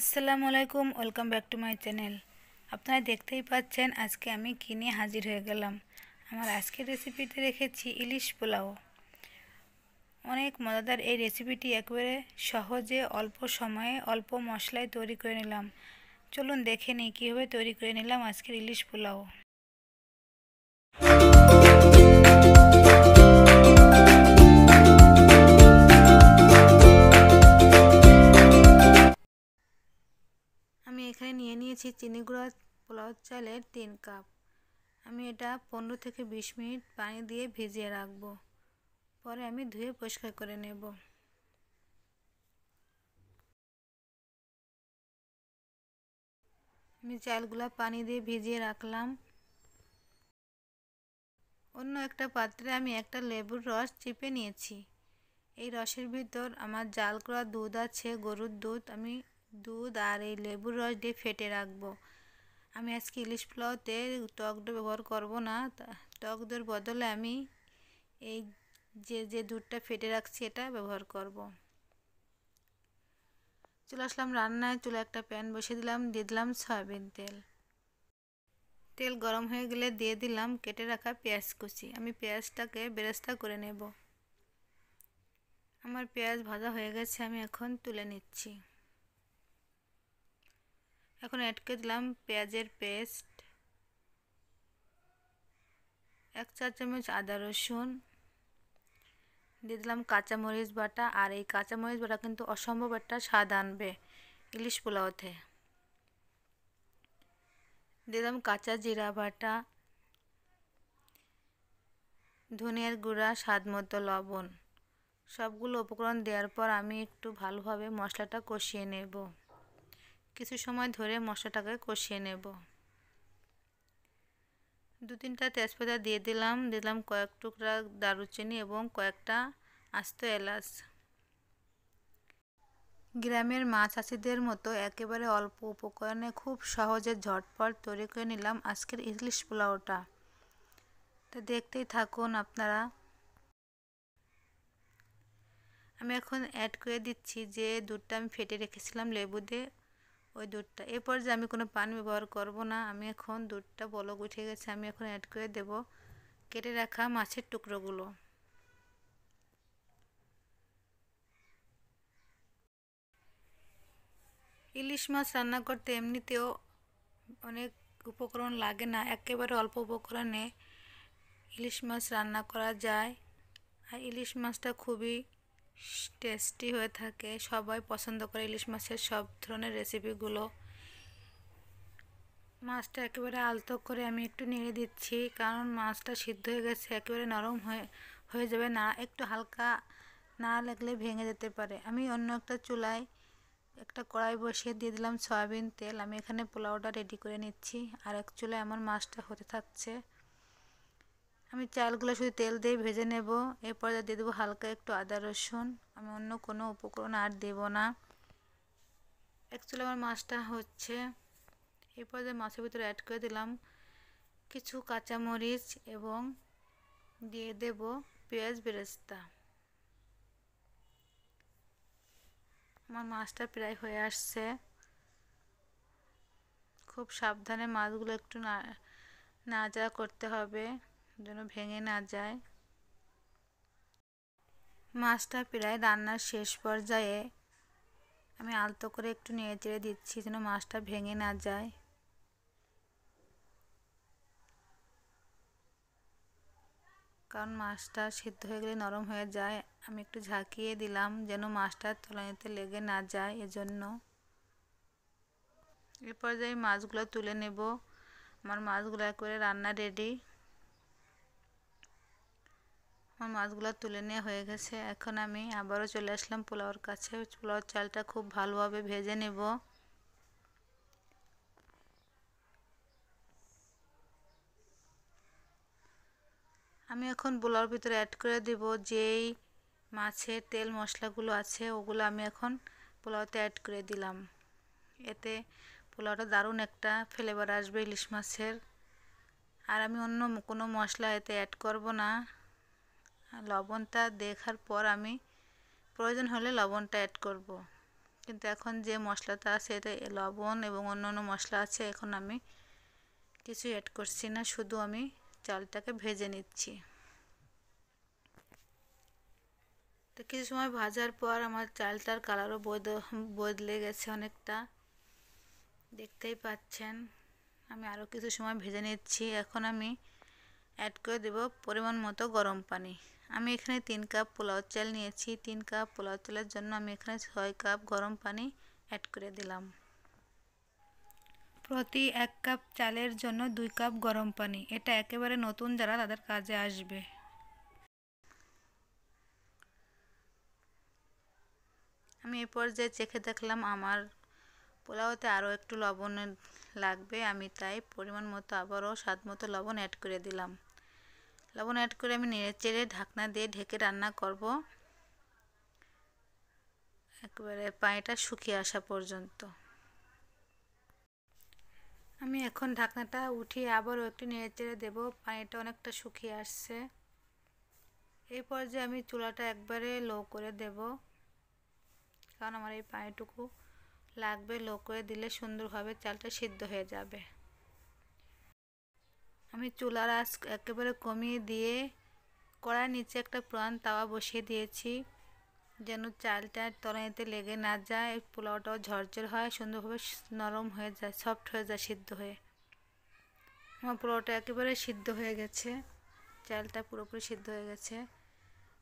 আসসালামু আলাইকুম welcome back to my channel আপনারা দেখতেই পাচ্ছেন আজকে আমি কিনে হাজির হয়ে গেলাম আমার আজকের রেসিপিতে রেখেছি ইলিশ পোলাও অনেক মজাদার এই রেসিপিটি একবারে সহজে অল্প সময়ে অল্প মশলায় তৈরি করে নিলাম চলুন দেখে নিই কীভাবে তৈরি করে নিলাম আজকের ইলিশ পোলাও নিয়েছি চিনি গুঁড়া পোলাও চালের তিন কাপ আমি এটা পনেরো থেকে বিশ মিনিট পানি দিয়ে ভিজিয়ে রাখবো পরে আমি ধুয়ে পরিষ্কার করে নেব আমি চালগুলো পানি দিয়ে ভিজিয়ে রাখলাম অন্য একটা পাত্রে আমি একটা লেবুর রস চেপে নিয়েছি এই রসের ভিতর আমার জাল করা দুধ আছে গরুর দুধ আমি দুধ আর এই লেবুর রস দিয়ে ফেটে রাখবো আমি আজকে ইলিশ পোলাওতে টক দই ব্যবহার করব না টক দইয়ের বদলে আমি এই যে যে দুধটা ফেটে রাখছি এটা ব্যবহার করব। চলে আসলাম রান্নায় চুলে একটা প্যান বসিয়ে দিলাম দিয়ে দিলাম সয়াবিন তেল তেল গরম হয়ে গেলে দিয়ে দিলাম কেটে রাখা পেঁয়াজ কুচি আমি পেঁয়াজটাকে বেরেস্তা করে নেব আমার পেঁয়াজ ভাজা হয়ে গেছে আমি এখন তুলে নিচ্ছি এখন অ্যাড করে দিলাম পেঁয়াজের পেস্ট এক চা চামচ আদা রসুন দিয়ে দিলাম কাঁচামরিচ বাটা আর এই কাঁচামরিচ বাটা কিন্তু অসম্ভব একটা স্বাদ আনবে ইলিশ পোলাওতে দিলাম কাঁচা জিরা বাটা ধনিয়ার গুঁড়া স্বাদ মতো লবণ সবগুলো উপকরণ দেওয়ার পর আমি একটু ভালোভাবে মশলাটা কষিয়ে নেব কিছু সময় ধরে মশলাটাকে কষিয়ে নেব দু তিনটা তেজপাতা দিয়ে দিলাম দিলাম কয়েক টুকরা দারুচিনি এবং কয়েকটা আস্ত এলাচ গ্রামের মা চাষিদের মতো একেবারে অল্প উপকরণে খুব সহজে ঝটপট তৈরি করে নিলাম আজকের ইলিশ পোলাওটা তা দেখতেই থাকুন আপনারা আমি এখন অ্যাড করে দিচ্ছি যে দুধটা আমি ফেটে রেখেছিলাম লেবু দিয়ে ওই দুধটা এরপর যে আমি কোনো পান ব্যবহার করব না আমি এখন দুধটা বলক উঠে গেছে আমি এখন অ্যাড করে দেব কেটে রাখা মাছের টুকরোগুলো ইলিশ মাছ রান্না করতে এমনিতেও অনেক উপকরণ লাগে না একেবারে অল্প উপকরণে ইলিশ মাছ রান্না করা যায় আর ইলিশ মাছটা খুবই টেস্টি হয়ে থাকে সবাই পছন্দ করে ইলিশ মাছের সব ধরনের রেসিপিগুলো মাছটা একেবারে আলতো করে আমি একটু নেড়ে দিচ্ছি কারণ মাছটা সিদ্ধ হয়ে গেছে একেবারে নরম হয়ে হয়ে যাবে না একটু হালকা না লাগলে ভেঙে যেতে পারে আমি অন্য একটা চুলায় একটা কড়াই বসিয়ে দিয়ে দিলাম সয়াবিন তেল আমি এখানে পোলাওটা রেডি করে নিচ্ছি আর এক চুলায় আমার মাছটা হতে থাকছে আমি চালগুলো শুধু তেল দিয়ে ভেজে নেব এরপর দিয়ে দেবো হালকা একটু আদা রসুন আমি অন্য কোনো উপকরণ আর দেব না অ্যাকচুয়ালি আমার মাছটা হচ্ছে এরপর দিয়ে মাছের ভিতরে অ্যাড করে দিলাম কিছু কাঁচামরিচ এবং দিয়ে দেব পেঁয়াজ বেরেস্তা আমার মাছটা প্রায় হয়ে আসছে খুব সাবধানে মাছগুলো একটু না নাড়াচাড়া করতে হবে যেন ভেঙে না যায় মাছটা প্রায় রান্নার শেষ পর্যায়ে আমি আলতো করে একটু নেড়ে চেড়ে দিচ্ছি যেন মাছটা ভেঙে না যায় কারণ মাছটা সিদ্ধ হয়ে গেলে নরম হয়ে যায় আমি একটু ঝাঁকিয়ে দিলাম যেন মাছটা তলানিতে লেগে না যায় এজন্য এরপর পর্যায়ে মাছগুলো তুলে নেব আমার মাছগুলো করে রান্না রেডি আমার মাছগুলো তুলে নেওয়া হয়ে গেছে এখন আমি আবারও চলে আসলাম পোলাওর কাছে পোলাওর চালটা খুব ভালোভাবে ভেজে নেব আমি এখন পোলাওর ভিতরে অ্যাড করে দেব যেই মাছের তেল মশলাগুলো আছে ওগুলো আমি এখন পোলাওতে অ্যাড করে দিলাম এতে পোলাওটা দারুণ একটা ফ্লেভার আসবে ইলিশ মাছের আর আমি অন্য কোনো মশলা এতে অ্যাড করব না লবণটা দেখার পর আমি প্রয়োজন হলে লবণটা অ্যাড করব। কিন্তু এখন যে মশলাটা আছে এটা লবণ এবং অন্য অন্য মশলা আছে এখন আমি কিছু অ্যাড করছি না শুধু আমি চালটাকে ভেজে নিচ্ছি তো কিছু সময় ভাজার পর আমার চালটার কালারও বদলে গেছে অনেকটা দেখতেই পাচ্ছেন আমি আরও কিছু সময় ভেজে নিচ্ছি এখন আমি অ্যাড করে দেব পরিমাণ মতো গরম পানি আমি এখানে তিন কাপ পোলাও চাল নিয়েছি তিন কাপ পোলাও চালের জন্য আমি এখানে ছয় কাপ গরম পানি অ্যাড করে দিলাম প্রতি এক কাপ চালের জন্য দুই কাপ গরম পানি এটা একেবারে নতুন যারা তাদের কাজে আসবে আমি এরপর যে চেখে দেখলাম আমার পোলাওতে আরও একটু লবণের লাগবে আমি তাই পরিমাণ মতো আবারও স্বাদ মতো লবণ অ্যাড করে দিলাম লবণ অ্যাড করে আমি নেড়ে চেড়ে ঢাকনা দিয়ে ঢেকে রান্না করব একবারে পানিটা শুকিয়ে আসা পর্যন্ত আমি এখন ঢাকনাটা উঠিয়ে আবারও একটু নেড়ে চেড়ে দেবো পানিটা অনেকটা শুকিয়ে আসছে এই পর্যায়ে আমি চুলাটা একবারে লো করে দেব কারণ আমার এই পানিটুকু লাগবে লো করে দিলে সুন্দরভাবে চালটা সিদ্ধ হয়ে যাবে আমি চুলার আঁচ একেবারে কমিয়ে দিয়ে কড়ার নিচে একটা প্রাণ তাওয়া বসিয়ে দিয়েছি যেন চালটা তরাইতে লেগে না যায় পোলাওটাও ঝরঝর হয় সুন্দরভাবে নরম হয়ে যায় সফট হয়ে যায় সিদ্ধ হয়ে আমার পোলাওটা একেবারে সিদ্ধ হয়ে গেছে চালটা পুরোপুরি সিদ্ধ হয়ে গেছে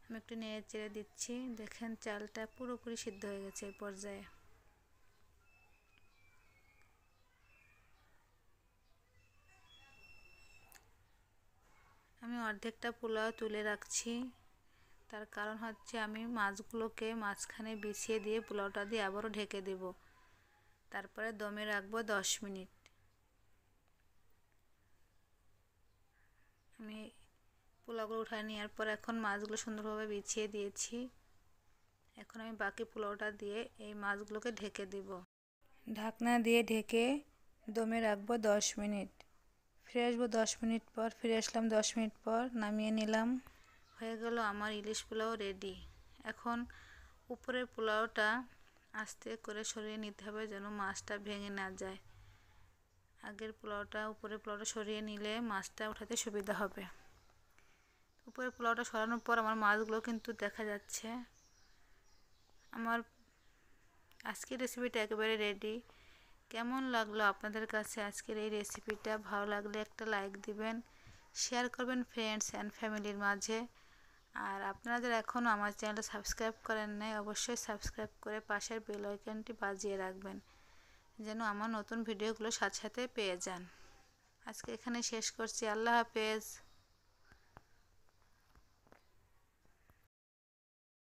আমি একটু নেড়ে চেড়ে দিচ্ছি দেখেন চালটা পুরোপুরি সিদ্ধ হয়ে গেছে এই পর্যায়ে আমি অর্ধেকটা পোলাও তুলে রাখছি তার কারণ হচ্ছে আমি মাছগুলোকে মাঝখানে বিছিয়ে দিয়ে পোলাওটা দিয়ে আবারও ঢেকে দেব তারপরে দমে রাখবো দশ মিনিট আমি পোলাওগুলো উঠায় নেওয়ার পর এখন মাছগুলো সুন্দরভাবে বিছিয়ে দিয়েছি এখন আমি বাকি পোলাওটা দিয়ে এই মাছগুলোকে ঢেকে দেব ঢাকনা দিয়ে ঢেকে দমে রাখবো দশ মিনিট ফিরে আসবো দশ মিনিট পর ফিরে আসলাম দশ মিনিট পর নামিয়ে নিলাম হয়ে গেল আমার ইলিশ পোলাও রেডি এখন উপরের পোলাওটা আস্তে করে সরিয়ে নিতে হবে যেন মাছটা ভেঙে না যায় আগের পোলাওটা উপরের পোলাওটা সরিয়ে নিলে মাছটা উঠাতে সুবিধা হবে উপরের পোলাওটা সরানোর পর আমার মাছগুলো কিন্তু দেখা যাচ্ছে আমার আজকের রেসিপিটা একেবারে রেডি কেমন লাগলো আপনাদের কাছে আজকের এই রেসিপিটা ভালো লাগলে একটা লাইক দিবেন শেয়ার করবেন ফ্রেন্ডস অ্যান্ড ফ্যামিলির মাঝে আর আপনাদের এখনও আমার চ্যানেলটা সাবস্ক্রাইব করেন নাই অবশ্যই সাবস্ক্রাইব করে পাশের বেল আইকনটি বাজিয়ে রাখবেন যেন আমার নতুন ভিডিওগুলো সাথে সাথে পেয়ে যান আজকে এখানে শেষ করছি আল্লাহ হাফেজ